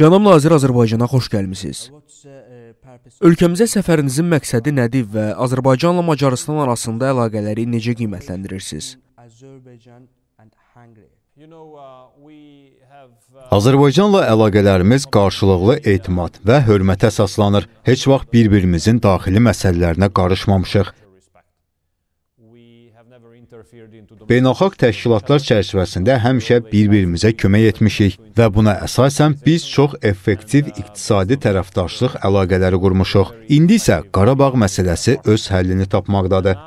Cənab nazir Azərbaycana xoş gəlmisiniz. Uh, Ölkəmizə səfərinizin məqsədi nədir və Azərbaycanla Macarıstan arasında əlaqələri necə qiymətləndirirsiniz? Uh, uh, Azərbaycanla əlaqələrimiz qarşılıqlı etimad və hörmətə əsaslanır. Heç vaxt bir-birimizin daxili məsələlərinə qarışmamışıq. Beynəlxalq təşkilatlar çərçivəsində həmişə bir-birimizə kömək etmişik və buna əsasən biz çox effektiv iqtisadi tərəfdaşlıq əlaqələri qurmuşuq. İndi isə Qarabağ məsələsi öz həllini tapmaqdadır.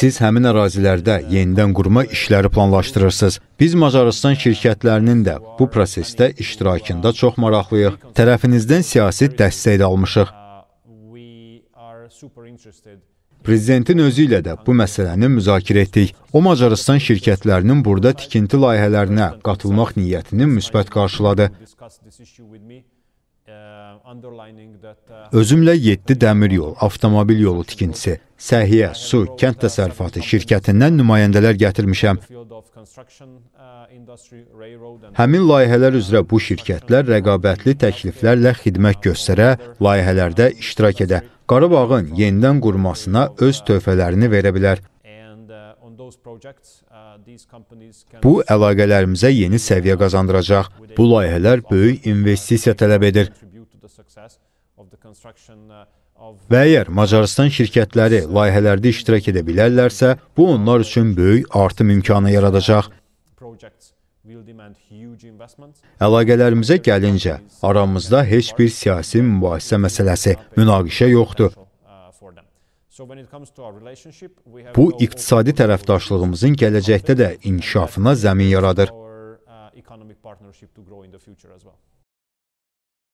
Siz həmin ərazilərdə yenidən qurma işləri planlaşdırırsınız. Biz Macaristan şirkətlərinin də bu prosesdə iştirakında çox maraqlıyıq. Tərəfinizdən siyasi dəstək də almışıq. Prezidentin özü ilə də bu məsələni müzakirə etdik. O Macarıstan şirkətlərinin burada tikinti layihələrinə qatılmaq niyyətini müsbət qarşıladı. Uh, uh, Özümlə 7 dəmir yol, avtomobil yolu tikintisi, səhiyyə, su, kənd təsərrüfatı şirkətindən nümayəndələr gətirmişəm. Uh, Həmin layihələr üzrə bu şirkətlər rəqabətli təkliflərlə xidmət göstərə, layihələrdə iştirak edə, Qarabağın yenidən qurmasına öz töhfələrini verə bilər. Uh, bu əlaqələrimizə yeni səviyyə qazandıracaq. Bu layihələr böyük investisiya tələb edir. Uh, Və əgər Macaristan şirkətləri layihələrdə iştirak edə bilərlərsə, bu onlar üçün böyük artım imkanı yaradacaq. Əlaqələrimizə gəlincə, aramızda heç bir siyasi mübahisə məsələsi, münaqişə yoxdur. Bu iqtisadi tərəfdaşlığımızın gələcəkdə də inkişafına zəmin yaradır.